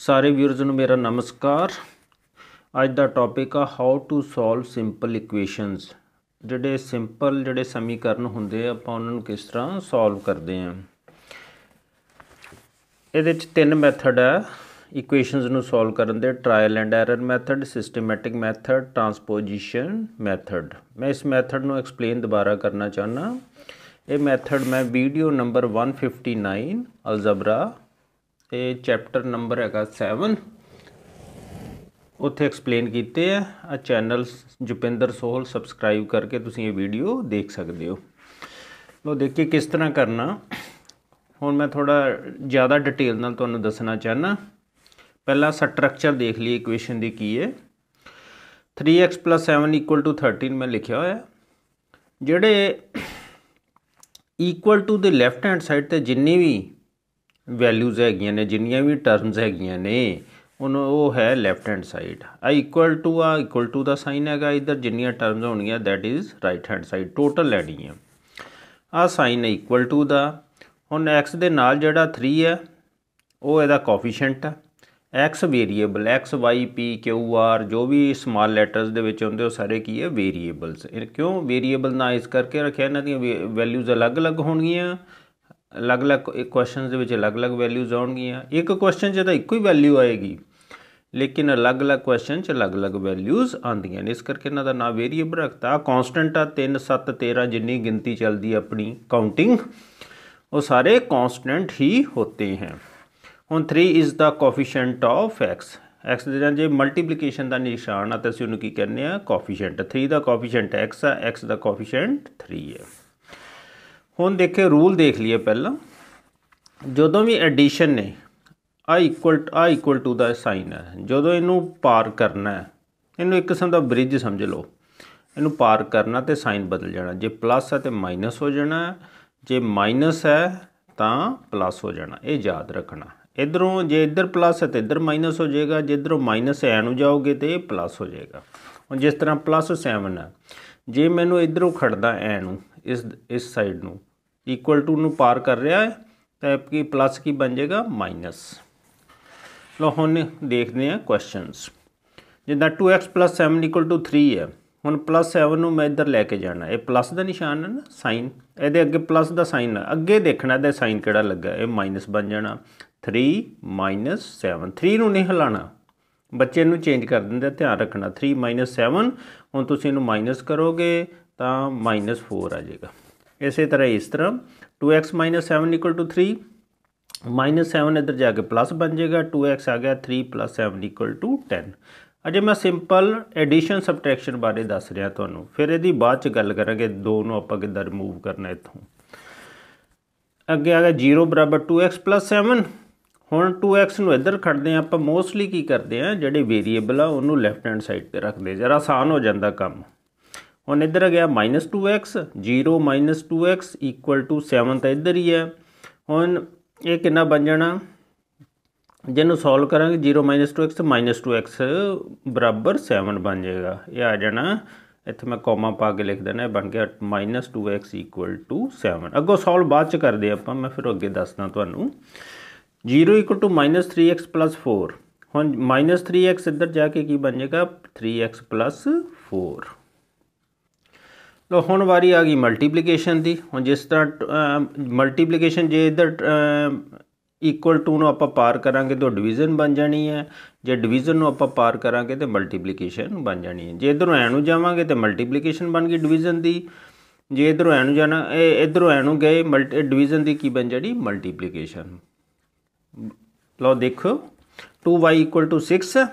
ਸਾਰੇ ਵੀਅਰਸ ਨੂੰ ਮੇਰਾ ਨਮਸਕਾਰ ਅੱਜ ਦਾ ਟੌਪਿਕ ਆ how to solve simple equations ਜਿਹੜੇ ਸਿੰਪਲ ਜਿਹੜੇ ਸਮੀਕਰਨ ਹੁੰਦੇ ਆ ਆਪਾਂ ਉਹਨਾਂ ਨੂੰ ਕਿਸ ਤਰ੍ਹਾਂ ਸੋਲਵ ਕਰਦੇ ਆ ਇਹਦੇ ਵਿੱਚ ਤਿੰਨ ਮੈਥਡ ਆ ਇਕੁਏਸ਼ਨਸ ਨੂੰ ਸੋਲਵ ਕਰਨ ਦੇ trial and error method systematic method transposition method ਮੈਂ ਇਸ ਮੈਥਡ ਨੂੰ ਐਕਸਪਲੇਨ ਦੁਬਾਰਾ ਕਰਨਾ ਚਾਹਨਾ ਇਹ ਮੈਥਡ ਮੈਂ ਵੀਡੀਓ ਨੰਬਰ 159 ਅਲਜਬਰਾ ਤੇ ਚੈਪਟਰ ਨੰਬਰ ਹੈਗਾ 7 ਉੱਥੇ ਐਕਸਪਲੇਨ ਕੀਤੇ ਆ ਆ ਚੈਨਲ ਜੁਪਿੰਦਰ ਸੋਹਲ ਸਬਸਕ੍ਰਾਈਬ ਕਰਕੇ ਤੁਸੀਂ ਇਹ ਵੀਡੀਓ ਦੇਖ ਸਕਦੇ ਹੋ ਲੋ ਕੇ ਕਿਸ ਤਰ੍ਹਾਂ ਕਰਨਾ ਹੁਣ ਮੈਂ ਥੋੜਾ ਜ਼ਿਆਦਾ ਡਿਟੇਲ ਨਾਲ ਤੁਹਾਨੂੰ ਦੱਸਣਾ ਚਾਹਨਾ ਪਹਿਲਾਂ ਸਟਰਕਚਰ ਦੇਖ ਲਈ ਇਕੁਏਸ਼ਨ ਦੀ ਕੀ ਹੈ 3x 7 13 ਮੈਂ ਲਿਖਿਆ ਹੋਇਆ ਜਿਹੜੇ ਇਕੁਅਲ ਟੂ ਦੇ ਲੈਫਟ ਹੈਂਡ ਸਾਈਡ ਤੇ ਜਿੰਨੀ ਵੀ ਵੈਲਿਊਜ਼ ਹੈਗੀਆਂ ਨੇ ਜਿੰਨੀਆਂ ਵੀ ਟਰਮਸ ਹੈਗੀਆਂ ਨੇ ਉਹਨੂੰ ਉਹ ਹੈ ਲੈਫਟ ਹੈਂਡ ਸਾਈਡ ਆ ਇਕੁਅਲ ਟੂ ਆ ਇਕੁਅਲ ਟੂ ਦਾ ਸਾਈਨ ਹੈਗਾ ਇਧਰ ਜਿੰਨੀਆਂ ਟਰਮਸ ਹੋਣਗੀਆਂ that is right hand side total ਲੈਣੀ ਆ ਆ ਸਾਈਨ ਹੈ ਇਕੁਅਲ ਟੂ ਦਾ ਹੁਣ x ਦੇ ਨਾਲ ਜਿਹੜਾ 3 ਹੈ ਉਹ ਇਹਦਾ ਕੋਫੀਸ਼ੀਐਂਟ ਆ x variable x y p q r ਜੋ ਵੀ ਸਮਾਲ ਲੈਟਰਸ ਦੇ ਵਿੱਚ ਹੁੰਦੇ ਉਹ ਸਾਰੇ ਕੀ ਹੈ ਵੇਰੀਏਬਲਸ ਕਿਉਂ ਵੇਰੀਏਬਲ ਨਾ ਇਸ ਕਰਕੇ ਰੱਖਿਆ ਇਹਨਾਂ ਦੀਆਂ ਵੈਲਿਊਜ਼ ਅਲੱਗ-ਅਲੱਗ ਹੋਣਗੀਆਂ ਅਲੱਗ-ਅਲੱਗ ਕੁਐਸਚਨਸ ਦੇ ਵਿੱਚ ਅਲੱਗ-ਅਲੱਗ ਵੈਲਿਊਜ਼ ਆਉਣਗੀਆਂ ਇੱਕ ਕੁਐਸਚਨ 'ਚ ਤਾਂ ਇੱਕੋ ਹੀ ਵੈਲਿਊ ਆਏਗੀ ਲੇਕਿਨ ਅਲੱਗ-ਅਲੱਗ ਕੁਐਸਚਨ 'ਚ ਅਲੱਗ-ਅਲੱਗ ਵੈਲਿਊਜ਼ ਆਉਂਦੀਆਂ ਨੇ ਇਸ ਕਰਕੇ ਇਹਨਾਂ ਦਾ ਨਾਮ ਵੇਰੀਏਬਲ ਰੱਖਤਾ ਕਨਸਟੈਂਟ ਆ 3 7 13 ਜਿੰਨੀ ਗਿਣਤੀ ਚੱਲਦੀ ਆਪਣੀ ਕਾਊਂਟਿੰਗ ਉਹ ਸਾਰੇ ਕਨਸਟੈਂਟ ਹੀ ਹੁੰਦੇ ਹਨ ਹੁਣ 3 is the coefficient of x x ਦੇ ਨਾਲ ਜੇ ਮਲਟੀਪਲੀਕੇਸ਼ਨ ਦਾ ਨਿਸ਼ਾਨ ਆ ਤਾਂ ਅਸੀਂ ਉਹਨੂੰ ਕੀ ਕਹਿੰਦੇ ਆ ਕੋਫੀਸ਼ੀਐਂਟ 3 ਦਾ ਕੋਫੀਸ਼ੀਐਂਟ x ਆ x ਦਾ ਕੋਫੀਸ਼ੀਐਂਟ 3 ਹੈ ਹੁਣ ਦੇਖੇ ਰੂਲ ਦੇਖ ਲਈਏ ਪਹਿਲਾਂ ਜਦੋਂ ਵੀ ਐਡੀਸ਼ਨ ਨੇ i equal i equal to ਦਾ ਸਾਈਨ ਹੈ ਜਦੋਂ ਇਹਨੂੰ ਪਾਰ ਕਰਨਾ ਹੈ ਇਹਨੂੰ ਇੱਕ ਕਿਸਮ ਦਾ ਬ੍ਰਿਜ ਸਮਝ ਲਓ ਇਹਨੂੰ ਪਾਰ ਕਰਨਾ ਤੇ ਸਾਈਨ ਬਦਲ ਜਾਣਾ ਜੇ ਪਲੱਸ ਹੈ ਤੇ ਮਾਈਨਸ ਹੋ ਜਾਣਾ ਜੇ ਮਾਈਨਸ ਹੈ ਤਾਂ ਪਲੱਸ ਹੋ ਜਾਣਾ ਇਹ ਯਾਦ ਰੱਖਣਾ ਇਧਰੋਂ ਜੇ ਇਧਰ ਪਲੱਸ ਹੈ ਤੇ ਇਧਰ ਮਾਈਨਸ ਹੋ ਜਾਏਗਾ ਜੇ ਇਧਰੋਂ ਮਾਈਨਸ ਐ ਨੂੰ ਜਾਓਗੇ ਤੇ ਇਹ ਪਲੱਸ ਹੋ ਜਾਏਗਾ ਹੁਣ ਜਿਸ ਤਰ੍ਹਾਂ ਪਲੱਸ 7 ਹੈ ਜੇ ਮੈਨੂੰ ਇਧਰੋਂ ਖੜਦਾ ਐ ਨੂੰ ਇਸ ਇਸ ਸਾਈਡ ਨੂੰ ਇਕੁਅਲ ਟੂ ਨੂੰ ਪਾਰ ਕਰ ਰਿਹਾ ਹੈ ਤਾਂ ਆਪਕੀ ਪਲੱਸ ਕੀ ਬਣ ਜਾਏਗਾ ਮਾਈਨਸ ਲੋ ਹੁਣ ਦੇਖਦੇ ਹਾਂ ਕੁਐਸਚਨਸ ਜਿੱਦਾਂ 2x 7 3 ਹੈ ਹੁਣ 7 ਨੂੰ ਮੈਂ ਇੱਧਰ ਲੈ ਕੇ ਜਾਣਾ ਇਹ ਪਲੱਸ ਦਾ ਨਿਸ਼ਾਨ ਹੈ ਨਾ ਸਾਈਨ ਇਹਦੇ ਅੱਗੇ ਪਲੱਸ ਦਾ ਸਾਈਨ ਹੈ ਅੱਗੇ ਦੇਖਣਾ ਇਹਦਾ ਸਾਈਨ ਕਿਹੜਾ ਲੱਗਾ ਇਹ ਮਾਈਨਸ ਬਣ ਜਾਣਾ 3 7 3 ਨੂੰ ਨਹੀਂ ਹਿਲਾਣਾ ਬੱਚੇ ਨੂੰ ਚੇਂਜ ਕਰ ਦਿੰਦੇ ਧਿਆਨ ਰੱਖਣਾ 3 7 ਹੁਣ ਤੁਸੀਂ ਇਹਨੂੰ ਮਾਈਨਸ ਕਰੋਗੇ ਤਾਂ -4 ਆ ਜਾਏਗਾ ਇਸੇ ਤਰ੍ਹਾਂ ਇਸ ਤਰ੍ਹਾਂ 2x 7 3 -7 ਇਧਰ ਜਾ ਕੇ ਪਲੱਸ ਬਣ ਜਾਏਗਾ 2x ਆ ਗਿਆ 3 7 10 ਅਜੇ ਮੈਂ ਸਿੰਪਲ ਐਡੀਸ਼ਨ ਸਬਟ੍ਰੈਕਸ਼ਨ ਬਾਰੇ ਦੱਸ ਰਿਹਾ ਤੁਹਾਨੂੰ ਫਿਰ ਇਹਦੀ ਬਾਅਦ ਚ ਗੱਲ ਕਰਾਂਗੇ ਦੋ ਨੂੰ ਆਪਾਂ ਕਿੱਦਾਂ ਰਿਮੂਵ ਕਰਨਾ ਇੱਥੋਂ ਅੱਗੇ ਆ ਗਿਆ 0 2x 7 ਹੁਣ 2x ਨੂੰ ਇੱਧਰ ਖੜਦੇ ਆ ਆਪਾਂ ਮੋਸਟਲੀ ਕੀ ਕਰਦੇ ਆ ਜਿਹੜੇ ਵੇਰੀਏਬਲ ਆ ਉਹਨੂੰ ਲੈਫਟ ਹੈਂਡ ਸਾਈਡ ਤੇ ਰੱਖਦੇ ਜਰਾ ਆਸਾਨ ਹੋ ਜਾਂਦਾ ਕੰਮ ਹੁਣ ਇੱਧਰ ਆ ਗਿਆ -2x 0 -2x जीरो ਤਾਂ ਇੱਧਰ ਹੀ ਹੈ ਹੁਣ ਇਹ ਕਿੰਨਾ ਬਣ ਜਾਣਾ ਜਿਹਨੂੰ ਸੋਲਵ ਕਰਾਂਗੇ 0 2x -2x ਬਰਾਬਰ 7 ਬਣ ਜਾਏਗਾ ਇਹ ਆ ਜਾਣਾ ਇੱਥੇ ਮੈਂ ਕੋਮਾ ਪਾ ਕੇ ਲਿਖ ਦੇਣਾ ਇਹ ਬਣ ਗਿਆ -2x 7 ਅੱਗੋਂ ਸੋਲਵ ਬਾਅਦ ਚ ਕਰਦੇ ਆਪਾਂ ਮੈਂ ਫਿਰ ਅੱਗੇ ਦੱਸਦਾ ਤੁਹਾਨੂੰ 0 -3x 4 ਹੁਣ -3x ਇੱਧਰ ਜਾ ਕੇ ਕੀ ਬਣ ਜਾਏਗਾ 3x 4 ਲੋ ਹੁਣ ਵਾਰੀ ਆ ਗਈ ਮਲਟੀਪਲੀਕੇਸ਼ਨ ਦੀ ਹੁਣ ਜਿਸ ਤਰ੍ਹਾਂ ਮਲਟੀਪਲੀਕੇਸ਼ਨ ਜੇ ਇਧਰ ਇਕੁਅਲ ਟੂ ਨੂੰ ਆਪਾਂ ਪਾਰ ਕਰਾਂਗੇ ਤਾਂ ਡਿਵੀਜ਼ਨ ਬਣ ਜਾਣੀ ਹੈ ਜੇ ਡਿਵੀਜ਼ਨ ਨੂੰ ਆਪਾਂ ਪਾਰ ਕਰਾਂਗੇ ਤੇ ਮਲਟੀਪਲੀਕੇਸ਼ਨ ਬਣ ਜਾਣੀ ਹੈ ਜੇ ਇਧਰੋਂ ਐ ਨੂੰ ਜਾਵਾਂਗੇ ਤੇ ਮਲਟੀਪਲੀਕੇਸ਼ਨ ਬਣ ਗਈ ਡਿਵੀਜ਼ਨ ਦੀ ਜੇ ਇਧਰੋਂ ਐ ਨੂੰ ਜਾਣਾ ਇਹ ਇਧਰੋਂ ਐ ਨੂੰ ਗਏ ਮਲਟੀ ਡਿਵੀਜ਼ਨ ਦੀ ਕੀ ਬਣ ਜਾਣੀ ਮਲਟੀਪਲੀਕੇਸ਼ਨ ਲਓ ਦੇਖੋ 2y 6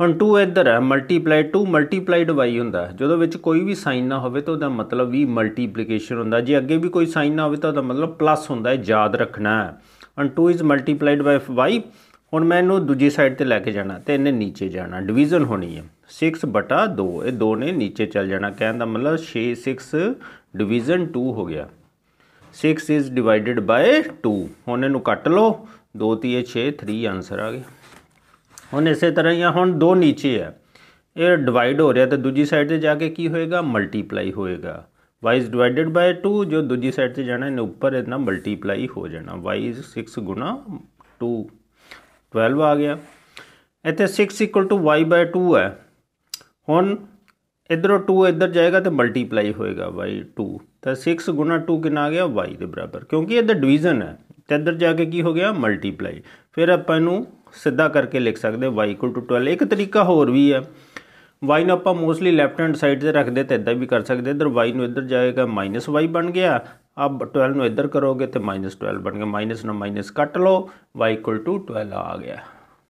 ਹੁਣ 2 ਇੱਧਰ ਹੈ ਮਲਟੀਪਲਾਈ 2 ਮਲਟੀਪਲਾਈਡ ਬਾਈ ਹੁੰਦਾ ਜਦੋਂ ਵਿੱਚ ਕੋਈ ਵੀ ਸਾਈਨ ਨਾ ਹੋਵੇ ਤਾਂ ਉਹਦਾ ਮਤਲਬ ਵੀ ਮਲਟੀਪਲੀਕੇਸ਼ਨ ਹੁੰਦਾ ਜੇ ਅੱਗੇ ਵੀ ਕੋਈ ਸਾਈਨ ਨਾ ਹੋਵੇ ਤਾਂ ਉਹਦਾ ਮਤਲਬ ਪਲੱਸ ਹੁੰਦਾ ਹੈ ਯਾਦ ਰੱਖਣਾ ਹੁਣ 2 ਇਜ਼ ਮਲਟੀਪਲਾਈਡ ਬਾਈ y ਹੁਣ ਮੈਂ ਇਹਨੂੰ ਦੂਜੀ ਸਾਈਡ ਤੇ ਲੈ ਕੇ ਜਾਣਾ ਤੇ ਇਹਨੇ ਨੀਚੇ ਜਾਣਾ ਡਿਵੀਜ਼ਨ ਹੋਣੀ ਹੈ 6 ਬਟਾ 2 ਇਹ 2 ਨੇ ਨੀਚੇ ਚੱਲ ਜਾਣਾ ਕਹਿਣ ਦਾ ਮਤਲਬ 6 6 ਡਿਵੀਜ਼ਨ 2 ਹੋ ਗਿਆ 6 ਇਜ਼ ਡਿਵਾਈਡਡ ਬਾਈ 2 ਹੁਣ ਇਹਨੂੰ ਕੱਟ ਲਓ 2 3 6 3 ਆਨਸਰ ਆ ਗਿਆ ਹੁਣ ਇਸੇ ਤਰ੍ਹਾਂ ਹੀ ਆ ਹੁਣ ਦੋ ਨੀਚੇ ਆ ਇਹ ਡਿਵਾਈਡ ਹੋ ਰਿਹਾ ਤਾਂ ਦੂਜੀ ਸਾਈਡ ਤੇ ਜਾ ਕੇ ਕੀ ਹੋਏਗਾ ਮਲਟੀਪਲਾਈ ਹੋਏਗਾ y is divided by 2 जो दूसरी साइड से जाना है ने ऊपर इतना मल्टीप्लाई हो जाना y is 6 गुना 2 12 आ गया ਇੱਥੇ 6 ਇਕੁਅਲ ਟੂ y 2 ਹੈ ਹੁਣ ਇਧਰੋਂ 2 ਇਧਰ ਜਾਏਗਾ ਤੇ ਮਲਟੀਪਲਾਈ ਹੋਏਗਾ y2 ਤਾਂ 6 ਗੁਣਾ 2 ਕਿੰਨਾ ਆ ਗਿਆ y ਦੇ ਬਰਾਬਰ ਕਿਉਂਕਿ ਇਹਦਾ ਡਿਵੀਜ਼ਨ ਹੈ ਤੇ ਇਧਰ ਜਾ ਕੇ ਕੀ ਹੋ ਗਿਆ ਮਲਟੀਪਲਾਈ ਫਿਰ ਆਪਾਂ ਇਹਨੂੰ ਸਿੱਧਾ ਕਰਕੇ ਲਿਖ ਸਕਦੇ y 12 ਇੱਕ ਤਰੀਕਾ ਹੋਰ ਵੀ ਹੈ y ਨੂੰ ਆਪਾਂ ਮੋਸਟਲੀ ਲੈਫਟ ਹੈਂਡ ਸਾਈਡ ਤੇ ਰੱਖਦੇ ਤੇ ਇਦਾਂ ਵੀ ਕਰ ਸਕਦੇ ਇਧਰ y ਨੂੰ ਇਧਰ ਜਾਏਗਾ y ਬਣ ਗਿਆ ਅਬ 12 ਨੂੰ ਇਧਰ ਕਰੋਗੇ ਤੇ -12 ਬਣ ਗਿਆ ਮਾਈਨਸ ਨਾਲ ਮਾਈਨਸ ਕੱਟ ਲਓ y 12 ਆ ਗਿਆ